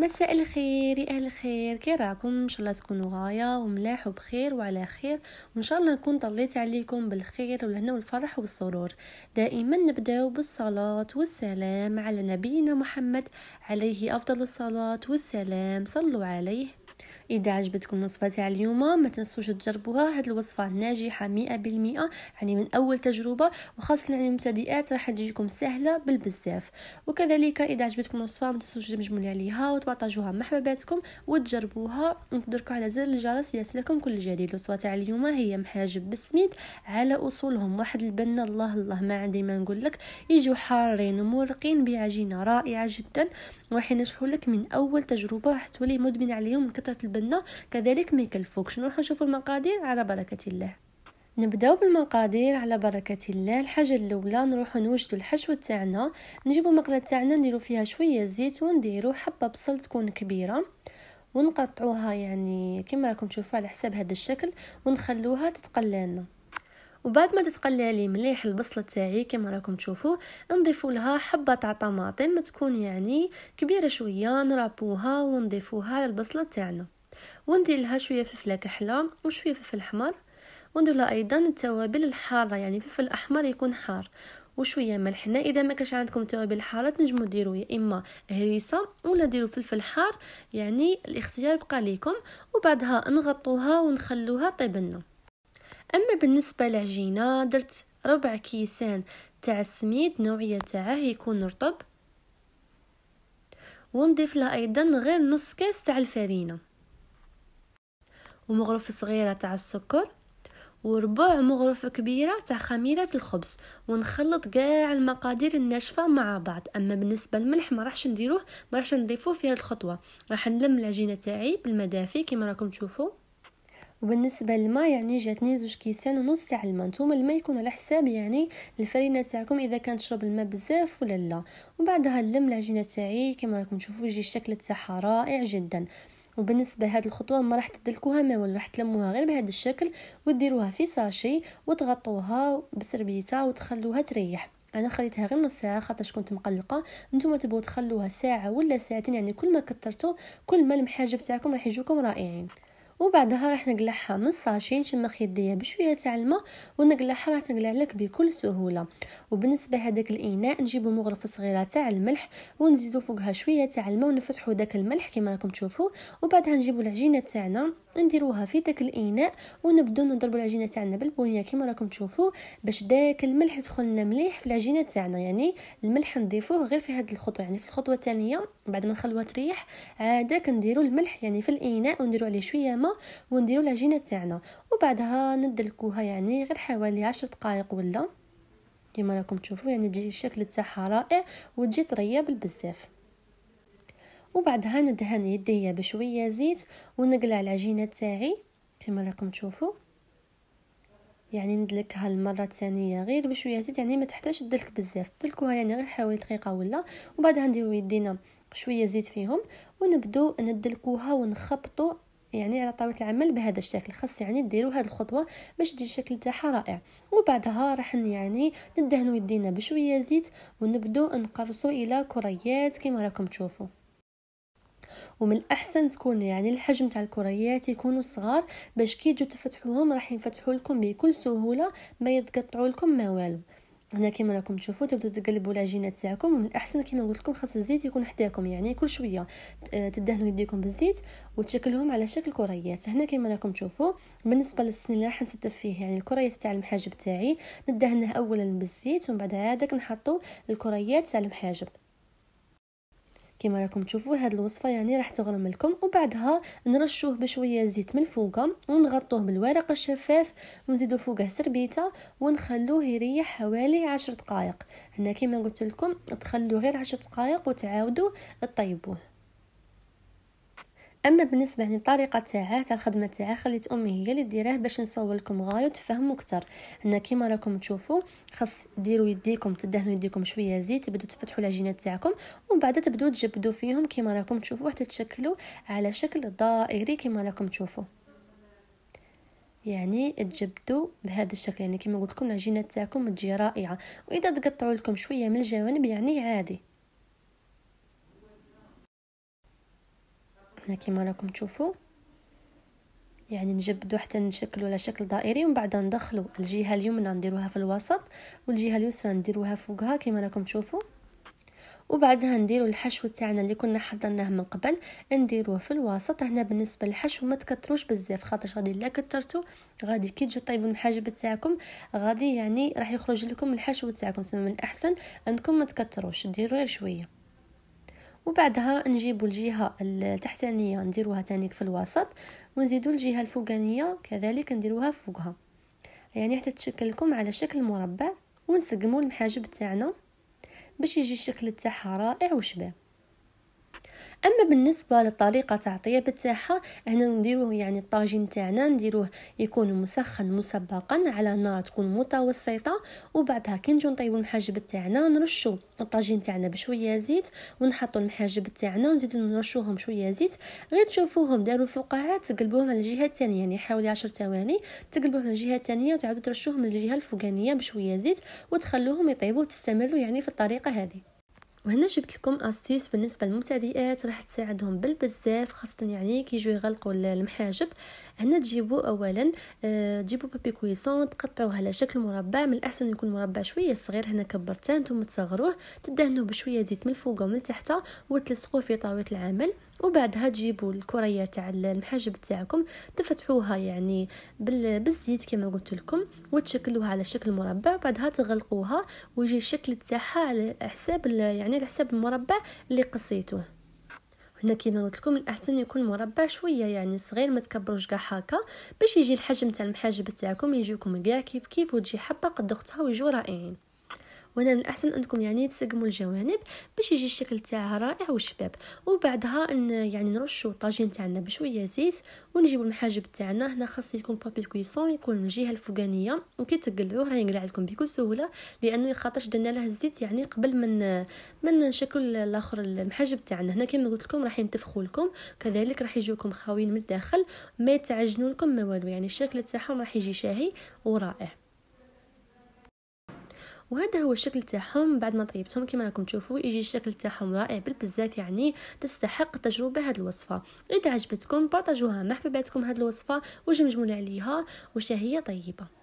مساء الخير يا اهل الخير كي راكم ان شاء الله تكونوا غايه وملاح وبخير وعلى خير وان شاء الله نكون طليت عليكم بالخير والهنا والفرح والسرور دائما نبداو بالصلاه والسلام على نبينا محمد عليه افضل الصلاه والسلام صلوا عليه اذا عجبتكم الوصفه تاع اليوم ما تنسوش تجربوها هاد الوصفه ناجحه مئة بالمئة يعني من اول تجربه وخاصه يعني المبتدئات راح تجيكم سهله بالبزاف وكذلك اذا عجبتكم الوصفه ما تنسوش تجمجموا لي عليها وتبارطاجوها مع حباباتكم وتجربوها وتدركوا على زر الجرس ليصلكم كل جديد الوصفه تاع اليوم هي محاجب بالسميد على اصولهم واحد البنه الله الله ما عندي ما نقول لك يجوا حارين ومورقين بعجينه رائعه جدا وراح ينجحوا لك من اول تجربه راح تولي مدمن عليهم من كثره عندنا كذلك ما يكلفوكش نروح نشوفوا المقادير على بركه الله نبداو بالمقادير على بركه الله الحاجه الاولى نروحو نوجدو الحشوه تاعنا نجيبو مقله تاعنا نديرو فيها شويه زيت ونديرو حبه بصل تكون كبيره ونقطعوها يعني كما راكم تشوفوا على حساب هذا الشكل ونخلوها تتقلى لنا وبعد ما تتقلى لي مليح البصله تاعي كما راكم تشوفوا نضيفوا لها حبه تاع طماطم تكون يعني كبيره شويه نرابوها ونضيفوها للبصله تاعنا وندير لها شويه فلفله كحله وشويه فلفل احمر وندير لها ايضا التوابل الحاره يعني فلفل احمر يكون حار وشويه ملح هنا اذا ما كانش عندكم توابل حاره تنجموا ديروا يا اما هريسه ولا ديروا فلفل حار يعني الاختيار بقى ليكم وبعدها نغطوها ونخلوها طيب لنا اما بالنسبه للعجينه درت ربع كيسان تاع السميد نوعيه تاعه يكون رطب ونضيف لها ايضا غير نص كاس تاع الفرينه ومغرفة صغيرة تاع السكر وربع مغرفة كبيرة تاع خميرة الخبز ونخلط كاع المقادير الناشفة مع بعض أما بالنسبة للملح ما راحش نديروه ما راحش نضيفوه في هذه الخطوة راح نلم العجينة تاعي بالمدافي كما راكم تشوفوا وبالنسبه للماء يعني جاتني زوج كيسان ونص تاع الماء نتوما الماء يكون على حساب يعني الفرينه تاعكم اذا كان تشرب الماء بزاف ولا لا وبعدها نلم العجينه تاعي كما راكم تشوفوا يجي الشكل تاعها رائع جدا وبالنسبه لهاد الخطوه ما راح تدلكوها ما والو راح تلموها غير بهذا الشكل وديروها في ساشي وتغطوها بسربيته وتخلوها تريح انا خليتها غير نص ساعه خاطرش كنت مقلقه نتوما تبغوا تخلوها ساعه ولا ساعتين يعني كل ما كثرتوا كل ما المحاجب تاعكم راح يجوكم رائعين وبعدها راح نقلعها من الساشي نشمخ يديا بشويه تاع الماء ونقلعها راح تنقلع لك بكل سهوله وبالنسبه هذاك الاناء نجيبو مغرفه صغيره تاع الملح ونزيدو فوقها شويه تاع الماء ونفتحو داك الملح كما راكم تشوفوا وبعدها نجيبو العجينه تاعنا نديروها في داك الاناء ونبداو نضربوا العجينه تاعنا بالبنيه كما راكم تشوفوا باش داك الملح يدخل لنا مليح في العجينه تاعنا يعني الملح نضيفوه غير في هذه الخطوه يعني في الخطوه الثانيه بعد ما نخلوها تريح عاده كنديروا الملح يعني في الاناء ونديروا عليه شويه ماء ونديروا العجينه تاعنا وبعدها ندلكوها يعني غير حوالي عشر دقائق ولا كما راكم تشوفوا يعني تجي الشكل تاعها رائع وتجي طريه بالبزاف وبعدها ندهن يديا بشوية زيت ونقلع العجينة تاعي كما راكم تشوفوا يعني ندلكها المره الثانيه غير بشويه زيت يعني ما تحتاج تدلك بزاف دلكوها يعني غير حوالي دقيقه ولا وبعدها نديرو يدينا شويه زيت فيهم ونبدو ندلكوها ونخبطو يعني على طاوله العمل بهذا الشكل خاص يعني ديروا هذه الخطوه باش تجي الشكل تاعها رائع وبعدها راح يعني ندهنوا يدينا بشويه زيت ونبدو نقرصوا الى كريات كما راكم تشوفوا ومن الاحسن تكون يعني الحجم تاع الكريات يكونوا صغار باش كي تجوا تفتحوهم راح ينفتحوا لكم بكل سهوله ما يتقطعوا لكم ما والو هنا كيما راكم تشوفوا تبداو تقلبوا العجينه تاعكم ومن الاحسن كيما قلت لكم خاص الزيت يكون حداكم يعني كل شويه تدهنوا يديكم بالزيت وتشكلهم على شكل كريات هنا كيما راكم تشوفوا بالنسبه للسن اللي راح نستف فيه يعني الكريات تاع المحاجب تاعي ندهنه اولا بالزيت ومن بعد عادك نحطوا الكريات تاع المحاجب كما راكم تشوفوا هاد الوصفه يعني راح تغرم لكم وبعدها نرشوه بشويه زيت من فوقه ونغطوه بالورق الشفاف ونزيدو فوقه سربيته ونخلوه يريح حوالي عشر دقائق هنا كما قلت لكم تخلوه غير عشر دقائق وتعاودوا طيبوه اما بالنسبه للطريقه تاعها تاع الخدمه تاعها خليت امي هي اللي ديراه باش نصور لكم غايه وتفهموا اكثر هنا كيما راكم تشوفوا خاص ديروا يديكم تدهنوا يديكم شويه زيت تبدو تفتحوا العجينات تاعكم ومن بعد تبدو تجبدوا فيهم كيما راكم تشوفوا حتى تشكلوا على شكل دائري كيما راكم تشوفوا يعني تجبدوا بهذا الشكل يعني كيما قلت لكم العجينه تاعكم تجي رائعه واذا تقطعوا لكم شويه من الجوانب يعني عادي هنا كما راكم تشوفوا يعني نجبدو حتى نشكلو على شكل دائري ومن بعد ندخلو الجهه اليمنى نديروها في الوسط والجهه اليسرى نديروها فوقها كما راكم تشوفوا وبعدها نديرو الحشو تاعنا اللي كنا حضرناه من قبل نديروه في الوسط هنا بالنسبه للحشو ما تكتروش بزاف خاطر غادي لا كترتو غادي كي تجيو طيبوا الحاجب تاعكم غادي يعني راح يخرج لكم الحشو تاعكم سما من الاحسن انكم ما تكتروش ديروه شويه وبعدها نجيبوا الجهه التحتانيه نديروها تانيك في الوسط ونزيدوا الجهه الفوقانيه كذلك نديروها فوقها يعني حتى تشكل لكم على شكل مربع ونسقموا المحاجب تاعنا باش يجي الشكل تاعها رائع وشباب اما بالنسبه للطريقه تاع الطياب تاعها هنا نديروه يعني الطاجين تاعنا نديروه يكون مسخن مسبقا على نار تكون متوسطه وبعدها كي نجيو نطيبو المحاجب تاعنا نرشو الطاجين تاعنا بشويه زيت ونحطو المحاجب تاعنا ونزيدو نرشوهم شويه زيت غير تشوفوهم داروا فقاعات تقلبوهم على الجهه الثانيه يعني حوالي 10 ثواني تقلبوهم على الجهه الثانيه وتعاودوا ترشوهم للجهه الفوقانيه بشويه زيت وتخلوهم يطيبوا وتستمروا يعني في الطريقه هذه وهنا جبت لكم استيس بالنسبه للمبتدئات راح تساعدهم بالبزاف خاصه يعني كي يجوا يغلقوا المحاجب هنا تجيبوا اولا آه، تجيبوا بابي كويسون تقطعوه على شكل مربع من الاحسن يكون مربع شويه صغير هنا كبرته نتوما تصغروه تدهنوه بشويه زيت من الفوق ومن تحت وتلصقوه في طاويه العمل وبعدها تجيبوا الكريه تاع المحاجب تاعكم تفتحوها يعني بالزيت كما قلت لكم وتشكلوها على شكل مربع بعدها تغلقوها ويجي الشكل تاعها على حساب يعني على حساب المربع اللي قصيتوه هنا كيما قلت لكم الاحسن يكون مربع شويه يعني صغير ما تكبروش كاع هكا باش يجي الحجم تاع المحاجب تاعكم يجيكم كاع كيف كيف وتجي حبه قد اختها ويجوا رائعين وهنا من الاحسن انكم يعني تسقموا الجوانب باش يجي الشكل تاعها رائع وشباب وبعدها ان يعني نرشوا الطاجين تاعنا بشويه زيت ونجيبوا المحاجب تاعنا هنا خاص يكون بابي كويسون يكون من الجهه الفوقانيه وكي تقلعوه راه ينقلع لكم بكل سهوله لانه خاطرش درنا له الزيت يعني قبل من من شكل الاخر المحاجب تاعنا هنا كما قلت لكم راح ينتفخوا لكم كذلك راح يجيوكم خاويين من الداخل ما يتعجنوا لكم ما والو يعني الشكل تاعهم راح يجي شاهي ورائع وهذا هو الشكل تاعهم بعد ما طيبتهم كما راكم تشوفوا يجي الشكل تاعهم رائع بالبزاف يعني تستحق التجربه هذه الوصفه اذا عجبتكم بارطاجوها مع حبيباتكم هذه الوصفه وجمجموا عليها وشهيه طيبه